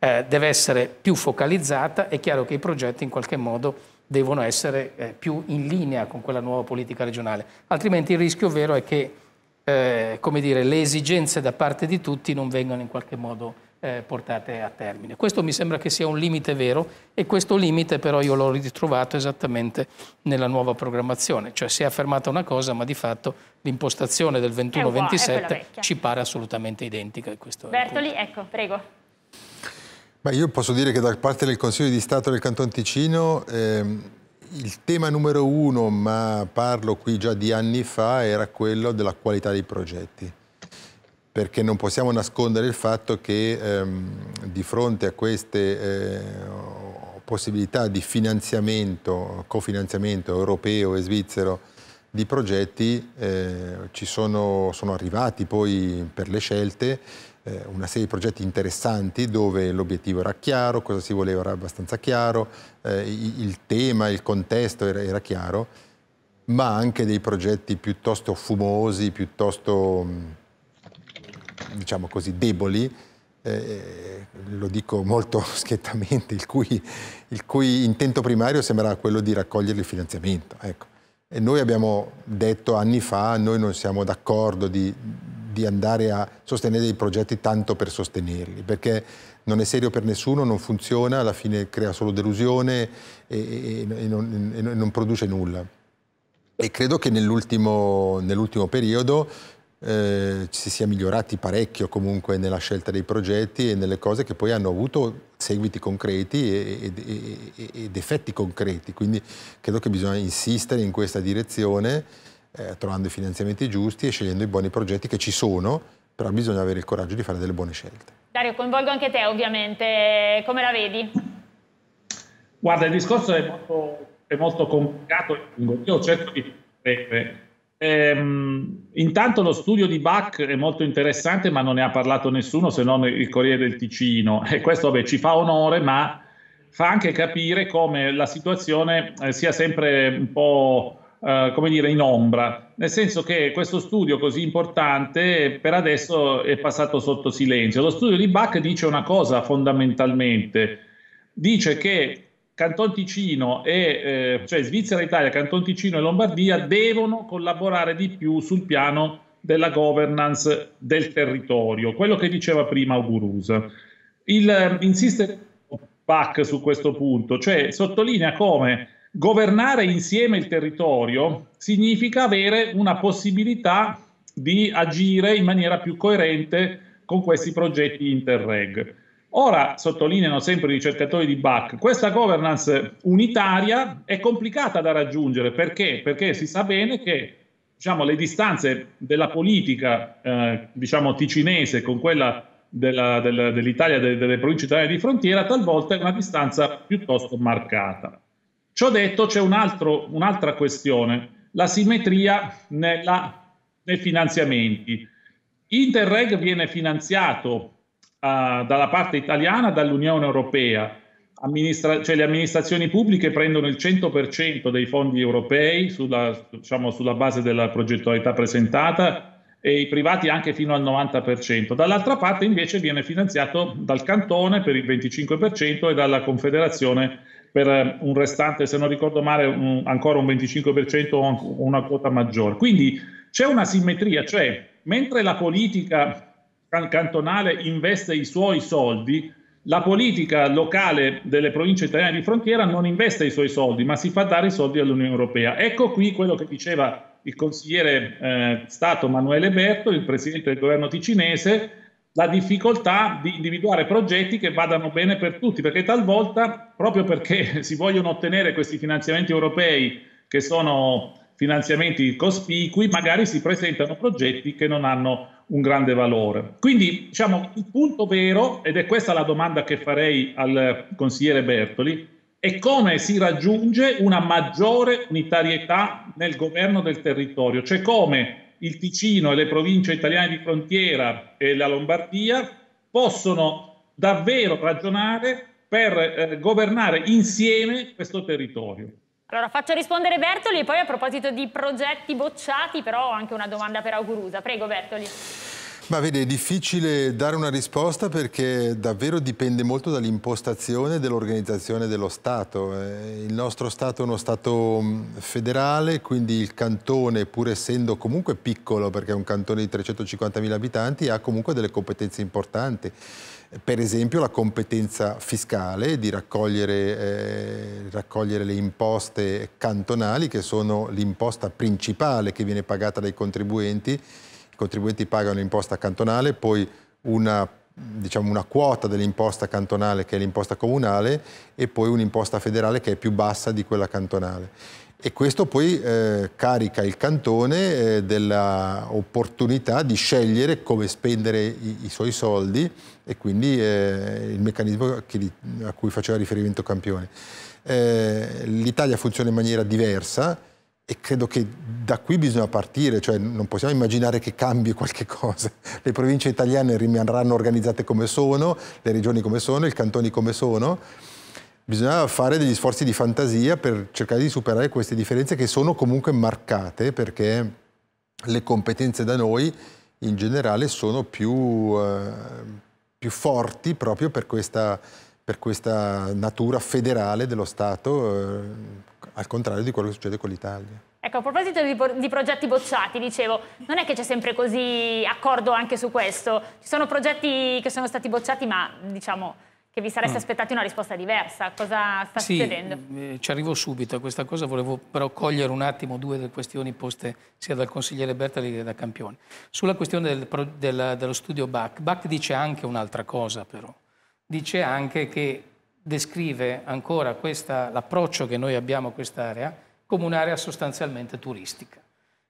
eh, deve essere più focalizzata, è chiaro che i progetti in qualche modo devono essere eh, più in linea con quella nuova politica regionale, altrimenti il rischio vero è che eh, dire, le esigenze da parte di tutti non vengano in qualche modo eh, portate a termine. Questo mi sembra che sia un limite vero e questo limite però io l'ho ritrovato esattamente nella nuova programmazione, cioè si è affermata una cosa ma di fatto l'impostazione del 21-27 ci pare assolutamente identica. Questo Bertoli, ecco, prego. Beh, io posso dire che da parte del Consiglio di Stato del Canton Ticino ehm, il tema numero uno, ma parlo qui già di anni fa, era quello della qualità dei progetti perché non possiamo nascondere il fatto che ehm, di fronte a queste eh, possibilità di finanziamento, cofinanziamento europeo e svizzero di progetti, eh, ci sono, sono, arrivati poi per le scelte eh, una serie di progetti interessanti dove l'obiettivo era chiaro, cosa si voleva era abbastanza chiaro, eh, il tema, il contesto era, era chiaro, ma anche dei progetti piuttosto fumosi, piuttosto diciamo così, deboli, eh, eh lo dico molto [laughs] schiettamente, il cui, il cui, intento primario sembrava quello di raccogliere il finanziamento. Ecco. E noi abbiamo detto anni fa, noi non siamo d'accordo di, di andare a sostenere dei progetti tanto per sostenerli, perché non è serio per nessuno, non funziona, alla fine crea solo delusione e, e, e, non, e non, produce nulla. E credo che nell'ultimo nell periodo eh, si sia migliorati parecchio comunque nella scelta dei progetti e nelle cose che poi hanno avuto seguiti concreti ed, ed, ed effetti concreti. Quindi credo che bisogna insistere in questa direzione, eh, trovando i finanziamenti giusti e scegliendo i buoni progetti che ci sono, però bisogna avere il coraggio di fare delle buone scelte. Dario, coinvolgo anche te ovviamente, come la vedi? Guarda, il discorso è molto, è molto complicato Io cerco di... Eh, Ehm, intanto lo studio di Bach è molto interessante, ma non ne ha parlato nessuno se non il Corriere del Ticino. E questo vabbè, ci fa onore, ma fa anche capire come la situazione eh, sia sempre un po'. Eh, come dire, in ombra, nel senso che questo studio così importante per adesso è passato sotto silenzio. Lo studio di Bach dice una cosa fondamentalmente, dice che Canton Ticino e, eh, cioè Svizzera, Italia, Canton Ticino e Lombardia devono collaborare di più sul piano della governance del territorio, quello che diceva prima Augurusa. Il, eh, insiste PAC su questo punto, cioè sottolinea come governare insieme il territorio significa avere una possibilità di agire in maniera più coerente con questi progetti Interreg. Ora, sottolineano sempre i ricercatori di Bach, questa governance unitaria è complicata da raggiungere perché? Perché si sa bene che diciamo, le distanze della politica eh, diciamo, ticinese con quella della, della, dell'Italia, delle, delle province italiane di frontiera, talvolta è una distanza piuttosto marcata. Ciò detto, c'è un altro, un'altra questione, la simmetria nella, nei finanziamenti. Interreg viene finanziato uh, dalla parte italiana, dall'Unione Europea. Amministra- cioè le amministrazioni pubbliche prendono il 100% dei fondi europei sulla, diciamo, sulla base della progettualità presentata e i privati anche fino al 90%. Dall'altra parte invece viene finanziato dal cantone per il 25% e dalla Confederazione per eh, un restante, se non ricordo male, un, ancora un 25% o una quota maggiore. Quindi c'è una simmetria, cioè mentre la politica cantonale investe i suoi soldi, la politica locale delle province italiane di frontiera non investe i suoi soldi, ma si fa dare i soldi all'Unione Europea. Ecco qui quello che diceva il consigliere eh, Stato Manuele Berto, il presidente del governo ticinese, la difficoltà di individuare progetti che vadano bene per tutti, perché talvolta, proprio perché [laughs] si vogliono ottenere questi finanziamenti europei che sono finanziamenti cospicui, magari si presentano progetti che non hanno un grande valore. Quindi, diciamo, il punto vero, ed è questa la domanda che farei al consigliere Bertoli, è come si raggiunge una maggiore unitarietà nel governo del territorio, cioè come il Ticino e le province italiane di frontiera e la Lombardia possono davvero ragionare per eh, governare insieme questo territorio. Allora faccio rispondere Bertoli e poi a proposito di progetti bocciati però ho anche una domanda per Augurusa. Prego Bertoli. Ma vede, è difficile dare una risposta perché davvero dipende molto dall'impostazione dell'organizzazione dello Stato. Eh, il nostro Stato è uno Stato mm, federale, quindi il cantone, pur essendo comunque piccolo, perché è un cantone di 350.000 abitanti, ha comunque delle competenze importanti per esempio la competenza fiscale di raccogliere, eh, raccogliere, le imposte cantonali che sono l'imposta principale che viene pagata dai contribuenti. I contribuenti pagano l'imposta cantonale, poi una, diciamo, una quota dell'imposta cantonale che è l'imposta comunale e poi un'imposta federale che è più bassa di quella cantonale. E questo poi eh, carica il cantone eh, dell'opportunità di scegliere come spendere i, i suoi soldi e quindi è eh, il meccanismo a cui faceva riferimento Campione. Eh, L'Italia funziona in maniera diversa e credo che da qui bisogna partire, cioè non possiamo immaginare che cambi qualche cosa. [laughs] Le province italiane rimarranno organizzate come sono, le regioni come sono, i cantoni come sono. Bisogna fare degli sforzi di fantasia per cercare di superare queste differenze che sono comunque marcate perché le competenze da noi in generale sono più... Eh, più forti proprio per questa, per questa natura federale dello Stato, eh, al contrario di quello che succede con l'Italia. Ecco, a proposito di, di, progetti bocciati, dicevo, non è che c'è sempre così accordo anche su questo. Ci sono progetti che sono stati bocciati, ma diciamo che vi sareste mm. aspettati una risposta diversa. Cosa sta sì, succedendo? Mm, eh, ci arrivo subito a questa cosa, volevo però cogliere un attimo due delle questioni poste sia dal consigliere Bertali che da Campione. Sulla questione del, del, dello studio Bach, Bach dice anche un'altra cosa però, dice anche che descrive ancora l'approccio che noi abbiamo a quest'area come un'area sostanzialmente turistica.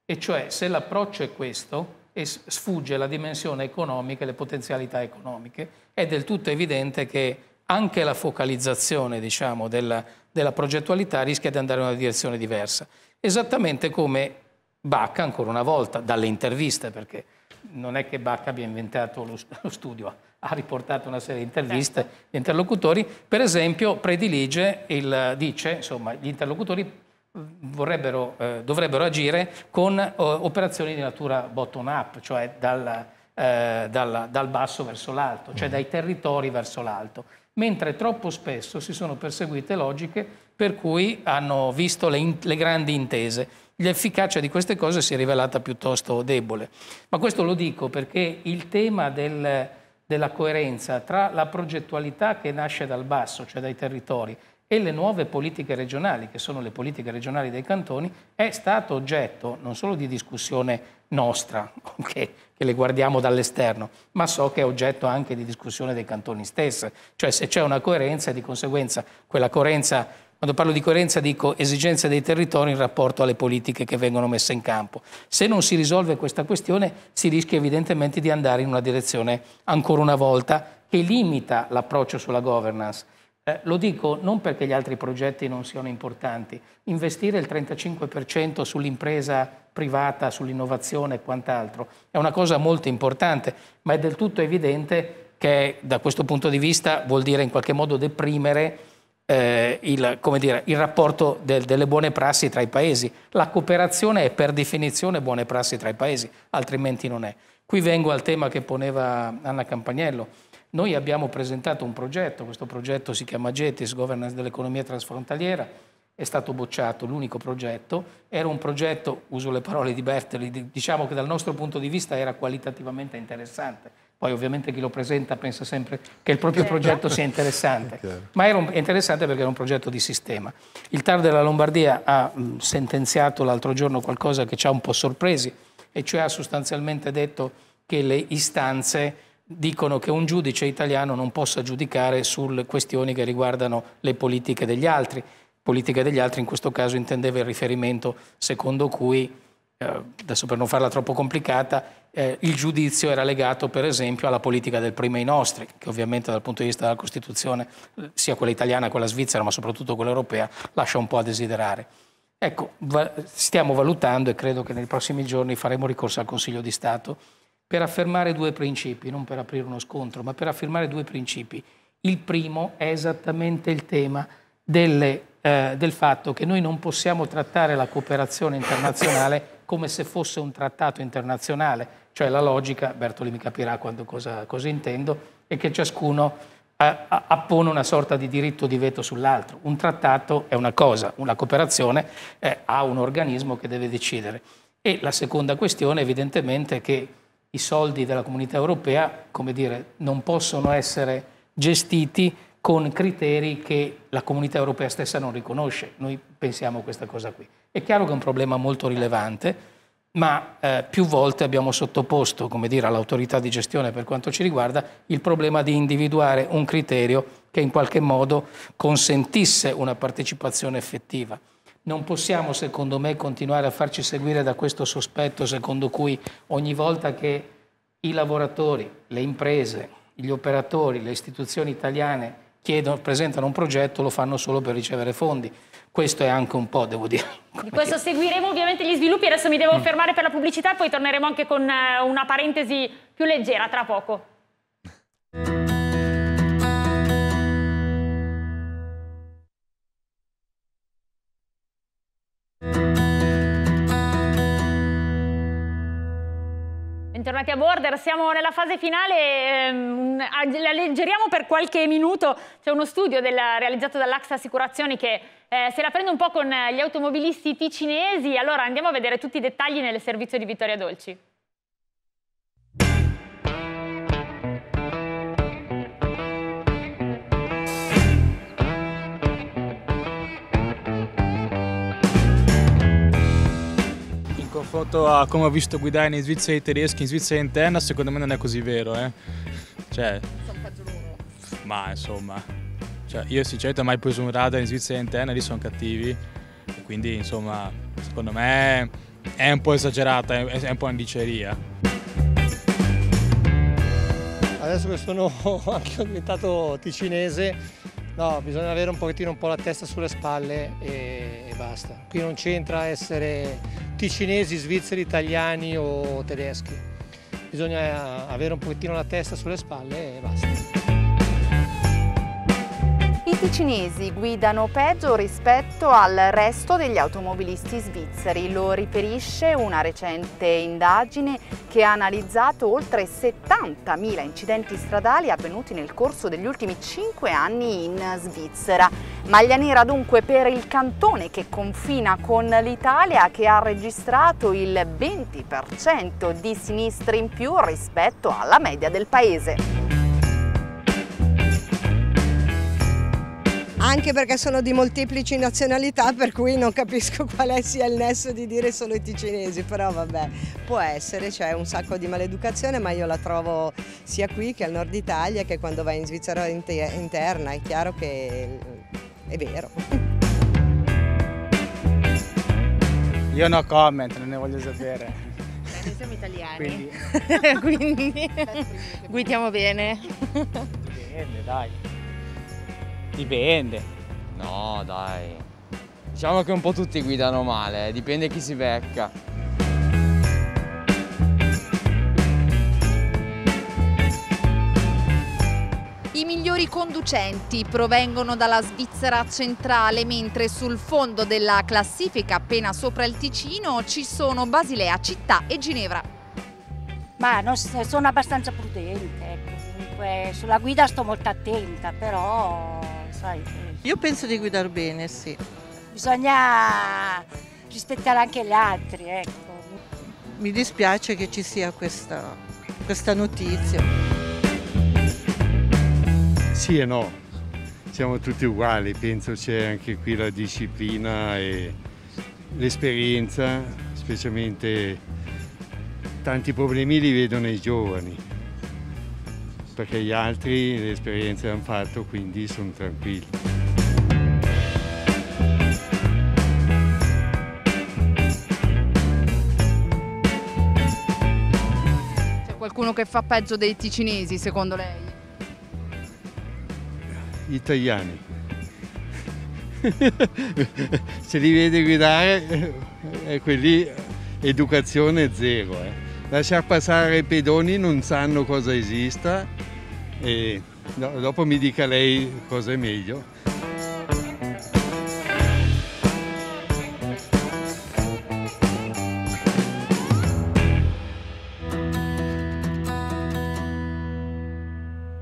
E cioè se l'approccio è questo, e sfugge la dimensione economica e le potenzialità economiche. È del tutto evidente che anche la focalizzazione diciamo, della, della, progettualità rischia di andare in una direzione diversa. Esattamente come Bacca, ancora una volta, dalle interviste, perché non è che Bacca abbia inventato lo, [laughs] lo studio, ha riportato una serie di interviste certo. di interlocutori, per esempio predilige, il, dice, insomma, gli interlocutori vorrebbero, eh, dovrebbero agire con eh, operazioni di natura bottom-up, cioè dal, eh, dal, dal, basso verso l'alto, cioè mm. dai territori verso l'alto, mentre troppo spesso si sono perseguite logiche per cui hanno visto le, in, le grandi intese. L'efficacia di queste cose si è rivelata piuttosto debole. Ma questo lo dico perché il tema del, della coerenza tra la progettualità che nasce dal basso, cioè dai territori, e le nuove politiche regionali, che sono le politiche regionali dei cantoni, è stato oggetto non solo di discussione nostra, [laughs] okay, che le guardiamo dall'esterno, ma so che è oggetto anche di discussione dei cantoni stessi. Cioè se c'è una coerenza, di conseguenza quella coerenza, quando parlo di coerenza dico esigenze dei territori in rapporto alle politiche che vengono messe in campo. Se non si risolve questa questione si rischia evidentemente di andare in una direzione ancora una volta che limita l'approccio sulla governance eh, lo dico non perché gli altri progetti non siano importanti, investire il 35% sull'impresa privata, sull'innovazione e quant'altro è una cosa molto importante, ma è del tutto evidente che da questo punto di vista vuol dire in qualche modo deprimere eh, il, dire, il, rapporto del, delle buone prassi tra i paesi. La cooperazione è per definizione buone prassi tra i paesi, altrimenti non è. Qui vengo al tema che poneva Anna Campagnello noi abbiamo presentato un progetto, questo progetto si chiama GETIS, Governance dell'Economia Transfrontaliera, è stato bocciato, l'unico progetto, era un progetto, uso le parole di Bertoli, diciamo che dal nostro punto di vista era qualitativamente interessante, poi ovviamente chi lo presenta pensa sempre che il proprio certo. progetto sia interessante, [laughs] ma era un, interessante perché era un progetto di sistema. Il TAR della Lombardia ha mh, sentenziato l'altro giorno qualcosa che ci ha un po' sorpresi, e cioè ha sostanzialmente detto che le istanze dicono che un giudice italiano non possa giudicare sulle questioni che riguardano le politiche degli altri. Politica degli altri in questo caso intendeva il riferimento secondo cui, eh, adesso per non farla troppo complicata, eh, il giudizio era legato per esempio alla politica del prima i nostri, che ovviamente dal punto di vista della Costituzione, eh, sia quella italiana che quella svizzera, ma soprattutto quella europea, lascia un po' a desiderare. Ecco, stiamo valutando e credo che nei prossimi giorni faremo ricorso al Consiglio di Stato per affermare due principi, non per aprire uno scontro, ma per affermare due principi. Il primo è esattamente il tema delle, eh, del fatto che noi non possiamo trattare la cooperazione internazionale [laughs] come se fosse un trattato internazionale, cioè la logica, Bertoli mi capirà quando, cosa, cosa intendo, è che ciascuno eh, appone una sorta di diritto di veto sull'altro. Un trattato è una cosa, una cooperazione eh, ha un organismo che deve decidere. E la seconda questione evidentemente è che i soldi della comunità europea come dire, non possono essere gestiti con criteri che la comunità europea stessa non riconosce. Noi pensiamo questa cosa qui. È chiaro che è un problema molto rilevante, ma eh, più volte abbiamo sottoposto all'autorità di gestione per quanto ci riguarda il problema di individuare un criterio che in qualche modo consentisse una partecipazione effettiva. Non possiamo, secondo me, continuare a farci seguire da questo sospetto secondo cui ogni volta che i lavoratori, le imprese, gli operatori, le istituzioni italiane chiedono, presentano un progetto, lo fanno solo per ricevere fondi. Questo è anche un po', devo dire. Di questo dire. seguiremo ovviamente gli sviluppi, adesso mi devo mm. fermare per la pubblicità e poi torneremo anche con eh, una parentesi più leggera tra poco. bentornati a Border. Siamo nella fase finale, ehm, alleggeriamo per qualche minuto. C'è uno studio della, realizzato dall'Axa Assicurazioni che eh, se la prende un po' con gli automobilisti ticinesi. Allora andiamo a vedere tutti i dettagli nel servizio di Vittoria Dolci. confronto a ah, come ho visto guidare in Svizzera i tedeschi, in Svizzera interna, secondo me non è così vero, eh. Cioè, ma insomma, cioè, io sinceramente ho mai preso un radar in Svizzera interna, lì sono cattivi, quindi insomma, secondo me è un po' esagerata, è un po' andiceria. Adesso che sono [laughs] anche diventato ticinese, No, bisogna avere un pochettino un po' la testa sulle spalle e, e basta. Qui non c'entra essere ticinesi, svizzeri, italiani o tedeschi. Bisogna avere un pochettino la testa sulle spalle e basta automobilisti cinesi guidano peggio rispetto al resto degli automobilisti svizzeri, lo riferisce una recente indagine che ha analizzato oltre 70.000 incidenti stradali avvenuti nel corso degli ultimi 5 anni in Svizzera. Maglia nera dunque per il cantone che confina con l'Italia che ha registrato il 20% di sinistri in più rispetto alla media del paese. anche perché sono di molteplici nazionalità per cui non capisco [laughs] quale sia il nesso di dire solo i ticinesi, però vabbè, può essere, c'è un sacco di maleducazione, ma io la trovo sia qui che al nord Italia che quando vai in Svizzera interna, è chiaro che è vero. Io no comment, non ne voglio sapere. noi siamo italiani. Quindi, [laughs] Quindi guidiamo bene. Bene, dai. Dipende. No, dai. Diciamo che un po' tutti guidano male, eh. dipende chi si becca. I migliori conducenti provengono dalla Svizzera centrale, mentre sul fondo della classifica, appena sopra il Ticino, ci sono Basilea, Città e Ginevra. Ma non, sono abbastanza prudente, ecco. comunque sulla guida sto molto attenta, però sai. Eh. Io penso di guidare bene, sì. Bisogna rispettare anche gli altri, ecco. Mi dispiace che ci sia questa, questa notizia. Sì e no, siamo tutti uguali, penso c'è anche qui la disciplina e l'esperienza, specialmente tanti problemi li vedono i giovani perché gli altri le esperienze hanno fatto, quindi sono tranquilli. qualcuno che fa peggio dei ticinesi, secondo lei? Gli italiani. [laughs] Se li vede guidare, è eh, eh, quelli educazione zero. Eh. Lasciar passare i pedoni non sanno cosa esista, e dopo mi dica lei cosa è meglio.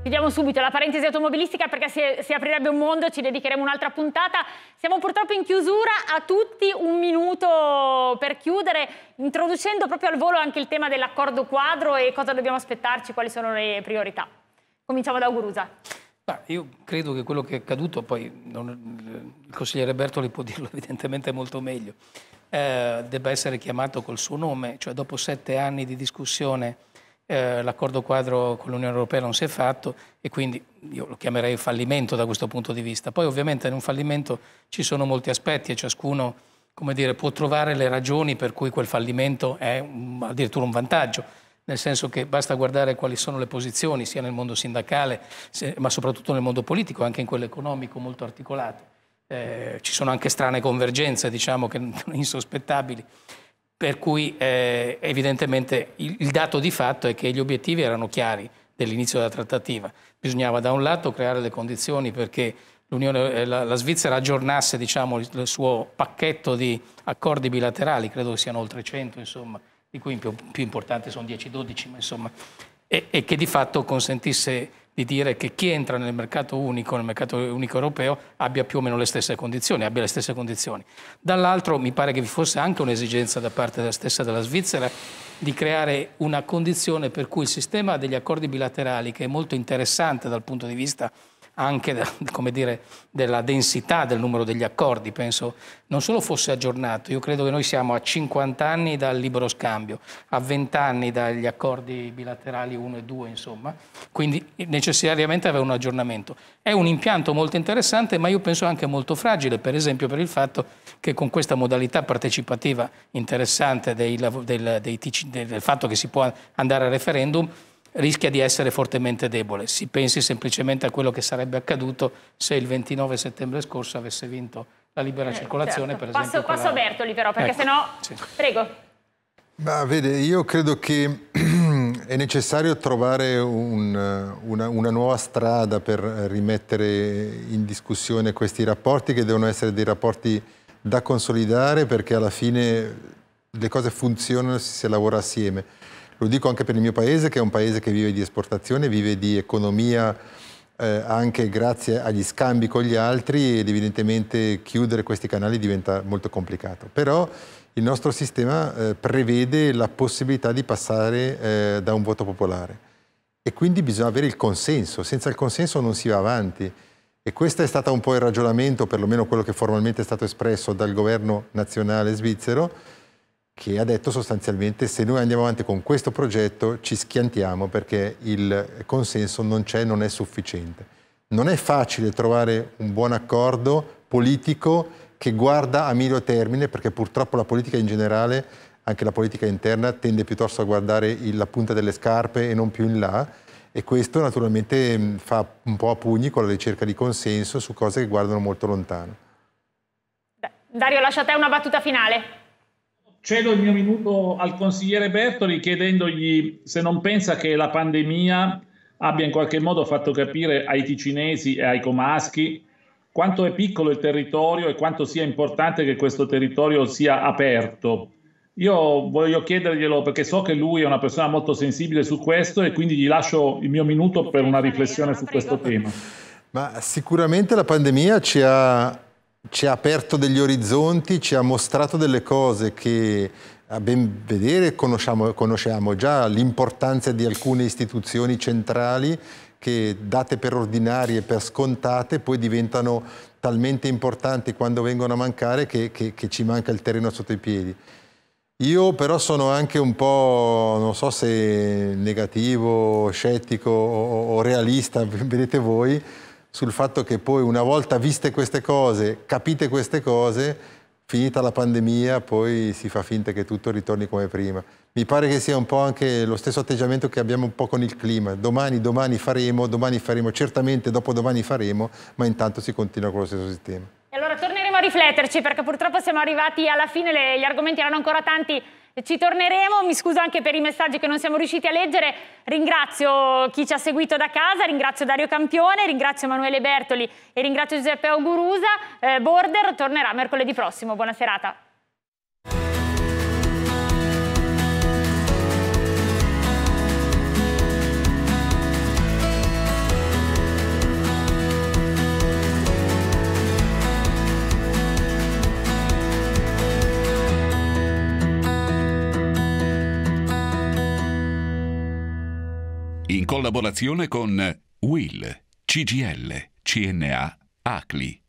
Chiudiamo subito la parentesi automobilistica perché si, si aprirebbe un mondo, ci dedicheremo un'altra puntata. Siamo purtroppo in chiusura, a tutti un minuto per chiudere, introducendo proprio al volo anche il tema dell'accordo quadro e cosa dobbiamo aspettarci, quali sono le priorità. Cominciamo da Augurusa. Bah, io credo che quello che è accaduto, poi non, il consigliere Bertoli può [laughs] dirlo evidentemente molto meglio, eh, debba essere chiamato col suo nome, cioè dopo sette anni di discussione eh, l'accordo quadro con l'Unione Europea non si è fatto e quindi io lo chiamerei fallimento da questo punto di vista. Poi ovviamente in un fallimento ci sono molti aspetti e ciascuno dire, può trovare le ragioni per cui quel fallimento è un, addirittura un vantaggio nel senso che basta guardare quali sono le posizioni sia nel mondo sindacale, ma soprattutto nel mondo politico, anche in quello economico molto articolato. Eh, ci sono anche strane convergenze, diciamo, che [laughs] insospettabili. Per cui eh, evidentemente il, il dato di fatto è che gli obiettivi erano chiari dell'inizio della trattativa. Bisognava da un lato creare le condizioni perché eh, la, la, Svizzera aggiornasse diciamo, il, il suo pacchetto di accordi bilaterali, credo che siano oltre 100 insomma, di cui più, più importanti sono 10-12, ma insomma, e, e, che di fatto consentisse di dire che chi entra nel mercato unico, nel mercato unico europeo, abbia più o meno le stesse condizioni, abbia le stesse condizioni. Dall'altro mi pare che vi fosse anche un'esigenza da parte della stessa della Svizzera di creare una condizione per cui il sistema degli accordi bilaterali, che è molto interessante dal punto di vista anche da, [laughs] dire, della densità del numero degli accordi, penso non solo fosse aggiornato, io credo che noi siamo a 50 anni dal libero scambio, a 20 anni dagli accordi bilaterali 1 e 2, insomma, quindi necessariamente aveva un aggiornamento. È un impianto molto interessante, ma io penso anche molto fragile, per esempio per il fatto che con questa modalità partecipativa interessante dei, del, dei, del fatto che si può andare a referendum, rischia di essere fortemente debole. Si pensi semplicemente a quello che sarebbe accaduto se il 29 settembre scorso avesse vinto la libera eh, circolazione, certo. per esempio. Passo, quella... a Bertoli però, perché ecco, sennò... Sì. Prego. Ma vede, io credo che [clears throat] è necessario trovare un, una, una, nuova strada per rimettere in discussione questi rapporti che devono essere dei rapporti da consolidare perché alla fine le cose funzionano se si lavora assieme. Lo dico anche per il mio paese, che è un paese che vive di esportazione, vive di economia eh, anche grazie agli scambi con gli altri ed evidentemente chiudere questi canali diventa molto complicato. Però il nostro sistema eh, prevede la possibilità di passare eh, da un voto popolare e quindi bisogna avere il consenso, senza il consenso non si va avanti. E questo è stato un po' il ragionamento, perlomeno quello che formalmente è stato espresso dal governo nazionale svizzero, che ha detto sostanzialmente se noi andiamo avanti con questo progetto ci schiantiamo perché il consenso non c'è, non è sufficiente. Non è facile trovare un buon accordo politico che guarda a medio termine perché purtroppo la politica in generale, anche la politica interna, tende piuttosto a guardare la punta delle scarpe e non più in là e questo naturalmente fa un po' a pugni con la ricerca di consenso su cose che guardano molto lontano. Dario, lascia a te una battuta finale cedo il mio minuto al consigliere Bertoli chiedendogli se non pensa che la pandemia abbia in qualche modo fatto capire ai ticinesi e ai comaschi quanto è piccolo il territorio e quanto sia importante che questo territorio sia aperto. Io voglio chiederglielo perché so che lui è una persona molto sensibile su questo e quindi gli lascio il mio minuto per una riflessione su questo tema. Ma sicuramente la pandemia ci ha ci ha aperto degli orizzonti, ci ha mostrato delle cose che a ben vedere conosciamo, conosciamo già l'importanza di alcune istituzioni centrali che date per ordinarie, per scontate, poi diventano talmente importanti quando vengono a mancare che, che, che ci manca il terreno sotto i piedi. Io però sono anche un po', non so se negativo, scettico o, o realista, [laughs] vedete voi, sul fatto che poi una volta viste queste cose, capite queste cose, finita la pandemia poi si fa finta che tutto ritorni come prima. Mi pare che sia un po' anche lo stesso atteggiamento che abbiamo un po' con il clima. Domani, domani faremo, domani faremo, certamente dopodomani faremo, ma intanto si continua con lo stesso sistema. E allora torneremo a rifletterci perché purtroppo siamo arrivati alla fine, le, gli argomenti erano ancora tanti. Ci torneremo, mi scuso anche per i messaggi che non siamo riusciti a leggere, ringrazio chi ci ha seguito da casa, ringrazio Dario Campione, ringrazio Emanuele Bertoli e ringrazio Giuseppe Augurusa. Eh, Border tornerà mercoledì prossimo, buona serata. collaborazione con Will, CGL, CNA, ACLI.